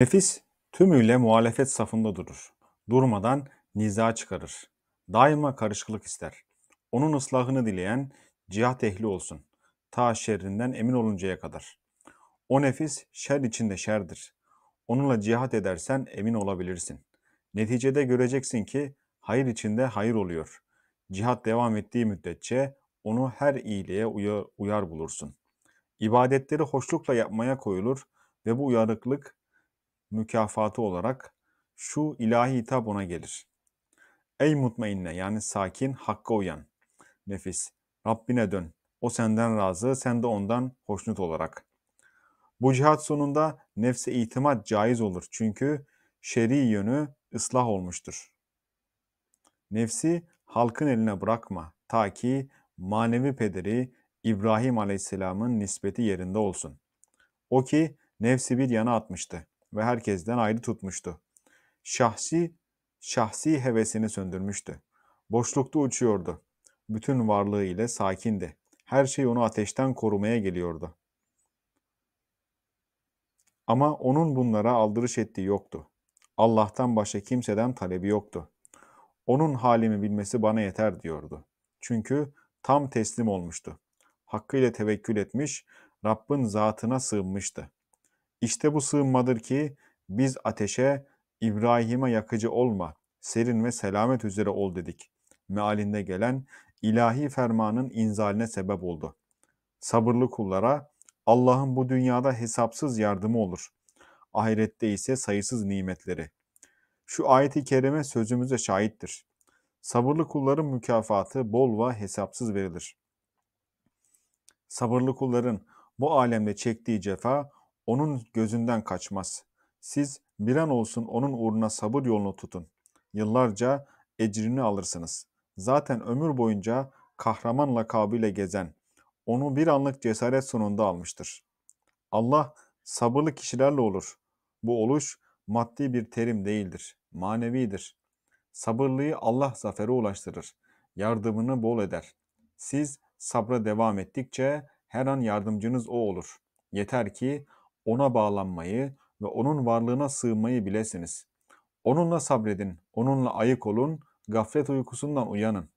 Nefis tümüyle muhalefet safında durur. Durmadan niza çıkarır. Daima karışıklık ister. Onun ıslahını dileyen cihat ehli olsun. Ta şerrinden emin oluncaya kadar. O nefis şer içinde şerdir. Onunla cihat edersen emin olabilirsin. Neticede göreceksin ki hayır içinde hayır oluyor. Cihat devam ettiği müddetçe onu her iyiliğe uyar, uyar bulursun. İbadetleri hoşlukla yapmaya koyulur ve bu uyarıklık mükafatı olarak şu ilahi hitap ona gelir. Ey mutmainne yani sakin, hakka uyan nefis. Rabbine dön. O senden razı, sen de ondan hoşnut olarak. Bu cihat sonunda nefse itimat caiz olur. Çünkü şer'i yönü ıslah olmuştur. Nefsi halkın eline bırakma ta ki manevi pederi İbrahim Aleyhisselam'ın nispeti yerinde olsun. O ki nefsi bir yana atmıştı ve herkesten ayrı tutmuştu. Şahsi, şahsi hevesini söndürmüştü. Boşlukta uçuyordu. Bütün varlığı ile sakindi. Her şey onu ateşten korumaya geliyordu. Ama onun bunlara aldırış ettiği yoktu. Allah'tan başka kimseden talebi yoktu. Onun halimi bilmesi bana yeter diyordu. Çünkü tam teslim olmuştu. Hakkıyla tevekkül etmiş, Rabb'in zatına sığınmıştı. İşte bu sığınmadır ki biz ateşe İbrahim'e yakıcı olma, serin ve selamet üzere ol dedik. Mealinde gelen ilahi fermanın inzaline sebep oldu. Sabırlı kullara Allah'ın bu dünyada hesapsız yardımı olur. Ahirette ise sayısız nimetleri. Şu ayeti kerime sözümüze şahittir. Sabırlı kulların mükafatı bol ve hesapsız verilir. Sabırlı kulların bu alemde çektiği cefa onun gözünden kaçmaz. Siz bir an olsun onun uğruna sabır yolunu tutun. Yıllarca ecrini alırsınız. Zaten ömür boyunca kahraman lakabıyla gezen, onu bir anlık cesaret sonunda almıştır. Allah sabırlı kişilerle olur. Bu oluş maddi bir terim değildir, manevidir. Sabırlıyı Allah zafere ulaştırır, yardımını bol eder. Siz sabra devam ettikçe her an yardımcınız o olur. Yeter ki ona bağlanmayı ve onun varlığına sığınmayı bilesiniz. Onunla sabredin, onunla ayık olun, gaflet uykusundan uyanın.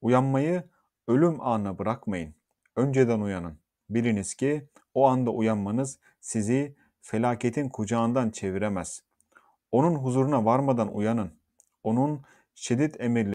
Uyanmayı ölüm anına bırakmayın. Önceden uyanın. Biliniz ki o anda uyanmanız sizi felaketin kucağından çeviremez. Onun huzuruna varmadan uyanın. Onun şiddet emirleri